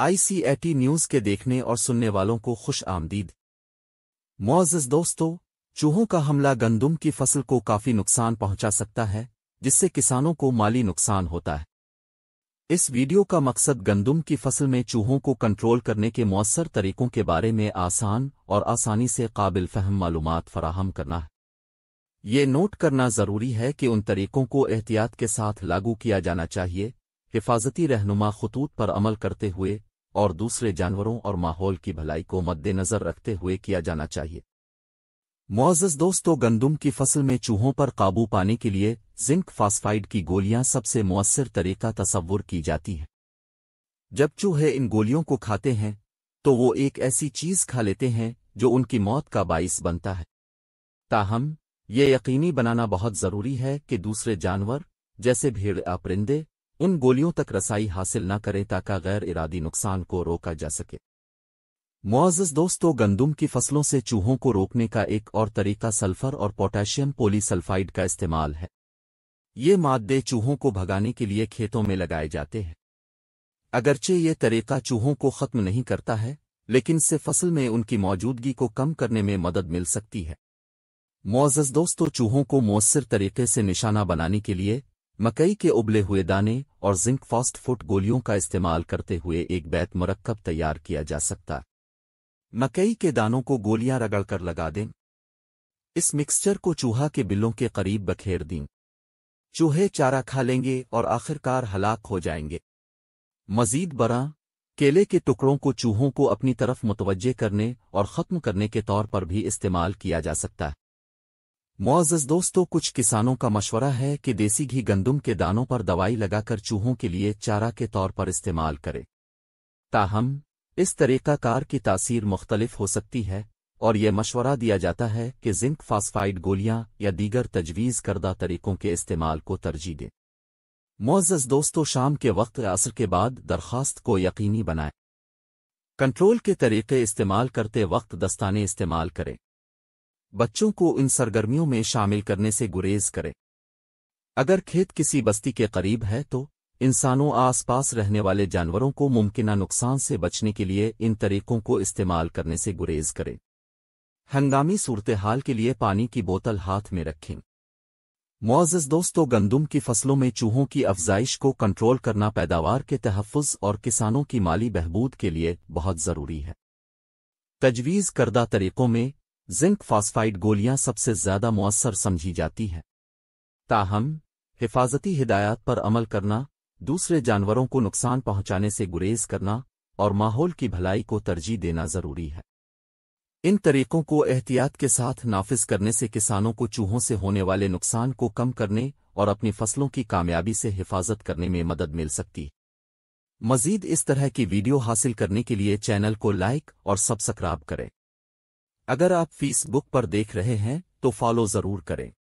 ICAT news के देखने और सुनने वालों को खुश आमदीद मोज़ दोस्तों चूहों का हमला गंदुम की फसल को काफ़ी नुकसान पहुंचा सकता है जिससे किसानों को माली नुकसान होता है इस वीडियो का मकसद गंदुम की फसल में चूहों को कंट्रोल करने के मौसर तरीकों के बारे में आसान और आसानी से काबिल फहम मालूम फराहम करना है ये नोट करना ज़रूरी है कि उन तरीकों को एहतियात के साथ लागू किया जाना चाहिए हिफाजती रहनुमा खतूत पर अमल करते हुए और दूसरे जानवरों और माहौल की भलाई को मद्देनजर रखते हुए किया जाना चाहिए मुआज़ दोस्तों गंदुम की फसल में चूहों पर काबू पाने के लिए जिंक फास्फाइड की गोलियां सबसे मौसर तरीका तसवुर की जाती हैं जब चूहे इन गोलियों को खाते हैं तो वो एक ऐसी चीज़ खा लेते हैं जो उनकी मौत का बाइस बनता है ताहम ये यकीनी बनाना बहुत ज़रूरी है कि दूसरे जानवर जैसे भीड़ या उन गोलियों तक रसाई हासिल न करें ताकि गैर इरादी नुकसान को रोका जा सके मुआज़ दोस्तों गंदुम की फसलों से चूहों को रोकने का एक और तरीका सल्फर और पोटेशियम पोलीसल्फाइड का इस्तेमाल है ये मादे चूहों को भगाने के लिए खेतों में लगाए जाते हैं अगरचे ये तरीका चूहों को ख़त्म नहीं करता है लेकिन इससे फसल में उनकी मौजूदगी को कम करने में मदद मिल सकती है मुआज़ दोस्तों चूहों को मौसर तरीके से निशाना बनाने के लिए मकई के उबले हुए दाने और जिंक फास्ट फूड गोलियों का इस्तेमाल करते हुए एक बैत मरक्कब तैयार किया जा सकता मकई के दानों को गोलियां रगड़कर लगा दें इस मिक्सचर को चूहा के बिलों के करीब बखेर दें चूहे चारा खा लेंगे और आखिरकार हलाक हो जाएंगे मजीद बरा केले के टुकड़ों को चूहों को अपनी तरफ मुतवजह करने और ख़त्म करने के तौर पर भी इस्तेमाल किया जा सकता है मुआज़ दोस्तों कुछ किसानों का मशवरा है कि देसी घी गंदुम के दानों पर दवाई लगाकर चूहों के लिए चारा के तौर पर इस्तेमाल करें ताहम इस तरीक़ाकार की तासीर मुख्तलिफ हो सकती है और यह मशवरा दिया जाता है कि जिंक फास्फाइड गोलियां या दीगर तजवीज़ करदा तरीक़ों के इस्तेमाल को तरजीह दें मुआज़ दोस्तों शाम के वक्त असर के बाद दरख्वास्त को यकीनी बनाएं कंट्रोल के तरीक़े इस्तेमाल करते वक्त दस्ताने इस्तेमाल करें बच्चों को इन सरगर्मियों में शामिल करने से गुरेज करें अगर खेत किसी बस्ती के करीब है तो इंसानों आसपास रहने वाले जानवरों को मुमकिन नुकसान से बचने के लिए इन तरीकों को इस्तेमाल करने से गुरेज करें हंगामी सूरतहाल के लिए पानी की बोतल हाथ में रखें मोज़ज दोस्तों गंदुम की फसलों में चूहों की अफजाइश को कंट्रोल करना पैदावार के तहफ़ और किसानों की माली बहबूद के लिए बहुत ज़रूरी है तजवीज़ करदा तरीक़ों में जिंक फॉस्फाइड गोलियां सबसे ज्यादा मौसर समझी जाती हैं ताहम हिफाजती हिदायत पर अमल करना दूसरे जानवरों को नुकसान पहुंचाने से गुरेज करना और माहौल की भलाई को तरजीह देना जरूरी है इन तरीकों को एहतियात के साथ नाफिज करने से किसानों को चूहों से होने वाले नुकसान को कम करने और अपनी फसलों की कामयाबी से हिफाजत करने में मदद मिल सकती है मजीद इस तरह की वीडियो हासिल करने के लिए चैनल को लाइक और सब्सक्राइब करें अगर आप फेसबुक पर देख रहे हैं तो फॉलो जरूर करें